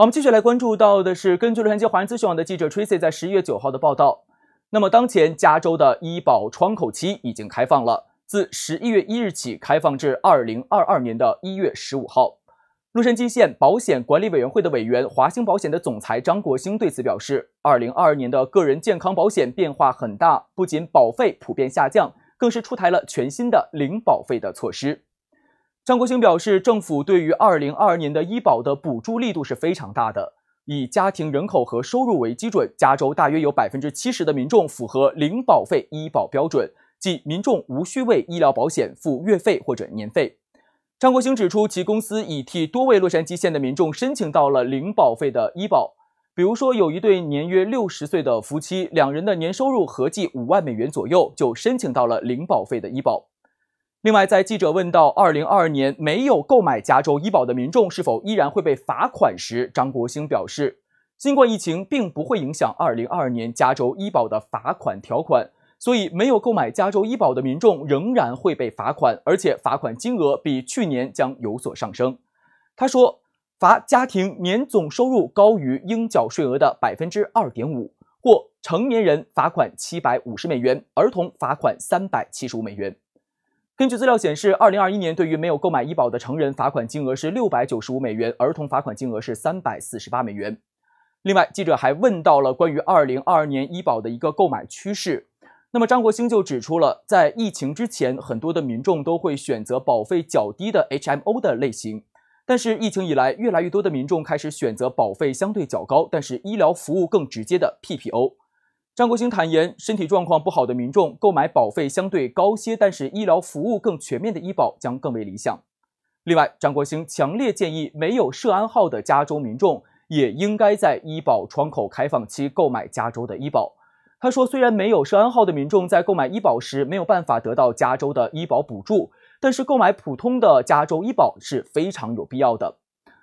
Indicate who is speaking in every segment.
Speaker 1: 我们继续来关注到的是，根据洛杉矶华人资讯网的记者 Tracy 在十一月九号的报道，那么当前加州的医保窗口期已经开放了，自十一月一日起开放至二零二二年的一月十五号。洛杉矶县保险管理委员会的委员、华兴保险的总裁张国兴对此表示，二零二二年的个人健康保险变化很大，不仅保费普遍下降，更是出台了全新的零保费的措施。张国兴表示，政府对于二零二二年的医保的补助力度是非常大的，以家庭人口和收入为基准，加州大约有百分之七十的民众符合零保费医保标准，即民众无需为医疗保险付月费或者年费。张国兴指出，其公司已替多位洛杉矶县的民众申请到了零保费的医保，比如说有一对年约六十岁的夫妻，两人的年收入合计五万美元左右，就申请到了零保费的医保。另外，在记者问到二零二二年没有购买加州医保的民众是否依然会被罚款时，张国兴表示，新冠疫情并不会影响二零二二年加州医保的罚款条款，所以没有购买加州医保的民众仍然会被罚款，而且罚款金额比去年将有所上升。他说，罚家庭年总收入高于应缴税额的百分之二点五，或成年人罚款七百五十美元，儿童罚款三百七十五美元。根据资料显示，二零二一年对于没有购买医保的成人罚款金额是六百九十五美元，儿童罚款金额是三百四十八美元。另外，记者还问到了关于二零二二年医保的一个购买趋势，那么张国兴就指出了，在疫情之前，很多的民众都会选择保费较低的 HMO 的类型，但是疫情以来，越来越多的民众开始选择保费相对较高，但是医疗服务更直接的 PPO。张国兴坦言，身体状况不好的民众购买保费相对高些，但是医疗服务更全面的医保将更为理想。另外，张国兴强烈建议没有社安号的加州民众也应该在医保窗口开放期购买加州的医保。他说，虽然没有社安号的民众在购买医保时没有办法得到加州的医保补助，但是购买普通的加州医保是非常有必要的。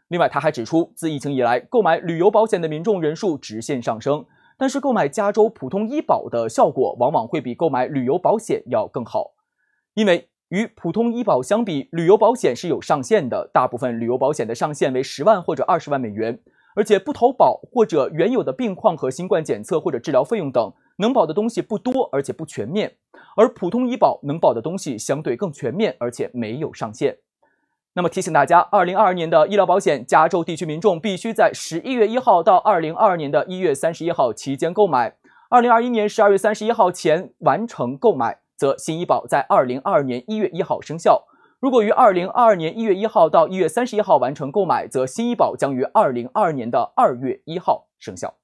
Speaker 1: 另外，他还指出，自疫情以来，购买旅游保险的民众人数直线上升。但是购买加州普通医保的效果往往会比购买旅游保险要更好，因为与普通医保相比，旅游保险是有上限的，大部分旅游保险的上限为十万或者二十万美元，而且不投保或者原有的病况和新冠检测或者治疗费用等，能保的东西不多，而且不全面。而普通医保能保的东西相对更全面，而且没有上限。那么提醒大家，二零二二年的医疗保险，加州地区民众必须在十一月一号到二零二二年的一月三十一号期间购买。二零二一年十二月三十一号前完成购买，则新医保在二零二二年一月一号生效；如果于二零二二年一月一号到一月三十一号完成购买，则新医保将于二零二二年的二月一号生效。